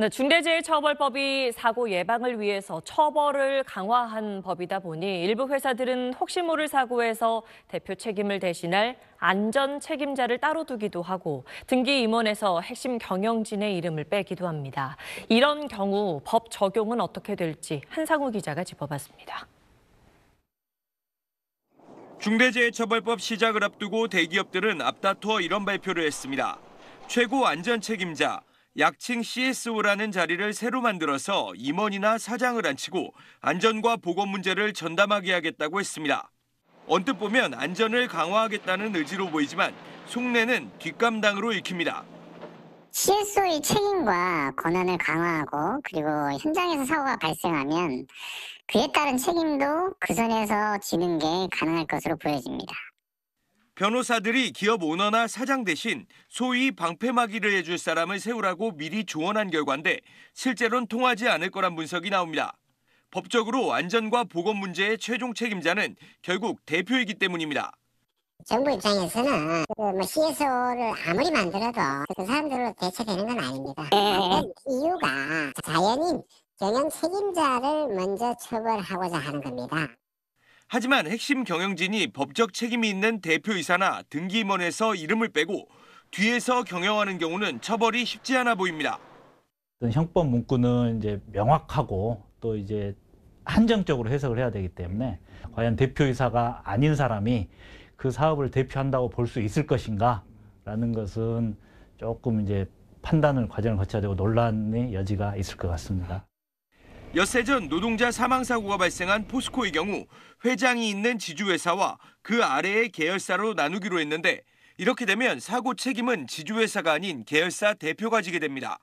네, 중대재해처벌법이 사고 예방을 위해서 처벌을 강화한 법이다 보니 일부 회사들은 혹시 모를 사고에서 대표 책임을 대신할 안전 책임자를 따로 두기도 하고 등기 임원에서 핵심 경영진의 이름을 빼기도 합니다. 이런 경우 법 적용은 어떻게 될지 한상우 기자가 짚어봤습니다. 중대재해처벌법 시작을 앞두고 대기업들은 앞다투어 이런 발표를 했습니다. 최고 안전 책임자 약칭 CSO라는 자리를 새로 만들어서 임원이나 사장을 앉히고 안전과 보건 문제를 전담하게 하겠다고 했습니다. 언뜻 보면 안전을 강화하겠다는 의지로 보이지만 속내는 뒷감당으로 읽힙니다. CSO의 책임과 권한을 강화하고 그리고 현장에서 사고가 발생하면 그에 따른 책임도 그 선에서 지는 게 가능할 것으로 보여집니다. 변호사들이 기업 오너나 사장 대신 소위 방패막이를 해줄 사람을 세우라고 미리 조언한 결과인데 실제로는 통하지 않을 거란 분석이 나옵니다. 법적으로 안전과 보건 문제의 최종 책임자는 결국 대표이기 때문입니다. 정부 입장에서는 그뭐 c s o 아무리 만들어도 그 사람들로 대체되는 건 아닙니다. 네. 이유가 자연인 경영 책임자를 먼저 처벌하고자 하는 겁니다. 하지만 핵심 경영진이 법적 책임이 있는 대표이사나 등기임원에서 이름을 빼고 뒤에서 경영하는 경우는 처벌이 쉽지 않아 보입니다. 형법 문구는 이제 명확하고 또 이제 한정적으로 해석을 해야 되기 때문에 과연 대표이사가 아닌 사람이 그 사업을 대표한다고 볼 수 있을 것인가라는 것은 조금 이제 판단을 과정을 거쳐야 되고 논란의 여지가 있을 것 같습니다. 엿새 전 노동자 사망 사고가 발생한 포스코의 경우 회장이 있는 지주회사와 그 아래의 계열사로 나누기로 했는데 이렇게 되면 사고 책임은 지주회사가 아닌 계열사 대표가 지게 됩니다.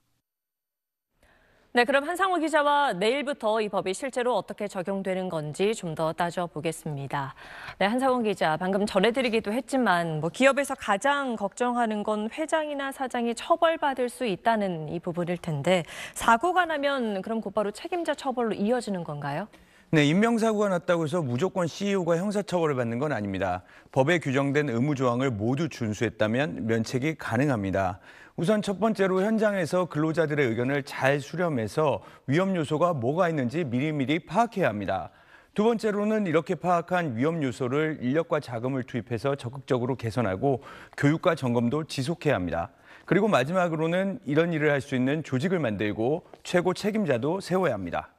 네, 그럼 한상우 기자와 내일부터 이 법이 실제로 어떻게 적용되는 건지 좀 더 따져보겠습니다. 네, 한상우 기자, 방금 전해드리기도 했지만 뭐 기업에서 가장 걱정하는 건 회장이나 사장이 처벌받을 수 있다는 이 부분일 텐데 사고가 나면 그럼 곧바로 책임자 처벌로 이어지는 건가요? 네, 인명사고가 났다고 해서 무조건 CEO가 형사처벌을 받는 건 아닙니다. 법에 규정된 의무 조항을 모두 준수했다면 면책이 가능합니다. 우선 첫 번째로 현장에서 근로자들의 의견을 잘 수렴해서 위험 요소가 뭐가 있는지 미리미리 파악해야 합니다. 두 번째로는 이렇게 파악한 위험 요소를 인력과 자금을 투입해서 적극적으로 개선하고 교육과 점검도 지속해야 합니다. 그리고 마지막으로는 이런 일을 할 수 있는 조직을 만들고 최고 책임자도 세워야 합니다.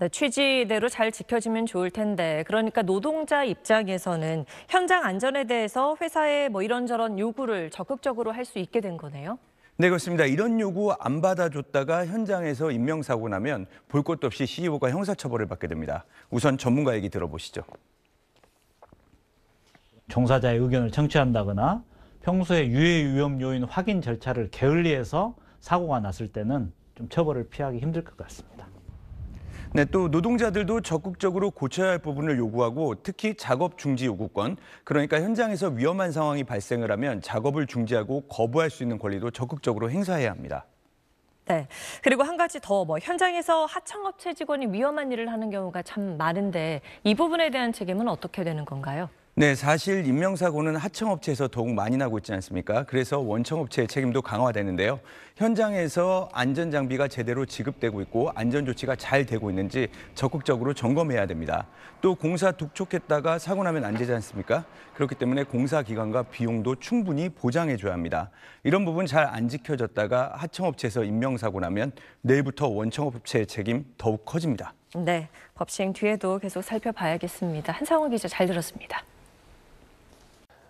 네, 취지대로 잘 지켜지면 좋을 텐데 그러니까 노동자 입장에서는 현장 안전에 대해서 회사에 뭐 이런저런 요구를 적극적으로 할 수 있게 된 거네요. 네, 그렇습니다. 이런 요구 안 받아줬다가 현장에서 인명사고 나면 볼 것도 없이 CEO가 형사처벌을 받게 됩니다. 우선 전문가 얘기 들어보시죠. 종사자의 의견을 청취한다거나 평소에 유해 위험 요인 확인 절차를 게을리해서 사고가 났을 때는 좀 처벌을 피하기 힘들 것 같습니다. 네, 또 노동자들도 적극적으로 고쳐야 할 부분을 요구하고 특히 작업 중지 요구권, 그러니까 현장에서 위험한 상황이 발생을 하면 작업을 중지하고 거부할 수 있는 권리도 적극적으로 행사해야 합니다. 네. 그리고 한 가지 더 뭐 현장에서 하청업체 직원이 위험한 일을 하는 경우가 참 많은데 이 부분에 대한 책임은 어떻게 되는 건가요? 네, 사실 인명사고는 하청업체에서 더욱 많이 나고 있지 않습니까? 그래서 원청업체의 책임도 강화되는데요. 현장에서 안전장비가 제대로 지급되고 있고 안전조치가 잘 되고 있는지 적극적으로 점검해야 됩니다. 또 공사 독촉했다가 사고 나면 안 되지 않습니까? 그렇기 때문에 공사 기간과 비용도 충분히 보장해줘야 합니다. 이런 부분 잘 안 지켜졌다가 하청업체에서 인명사고 나면 내일부터 원청업체의 책임 더욱 커집니다. 네, 법시행 뒤에도 계속 살펴봐야겠습니다. 한상호 기자 잘 들었습니다.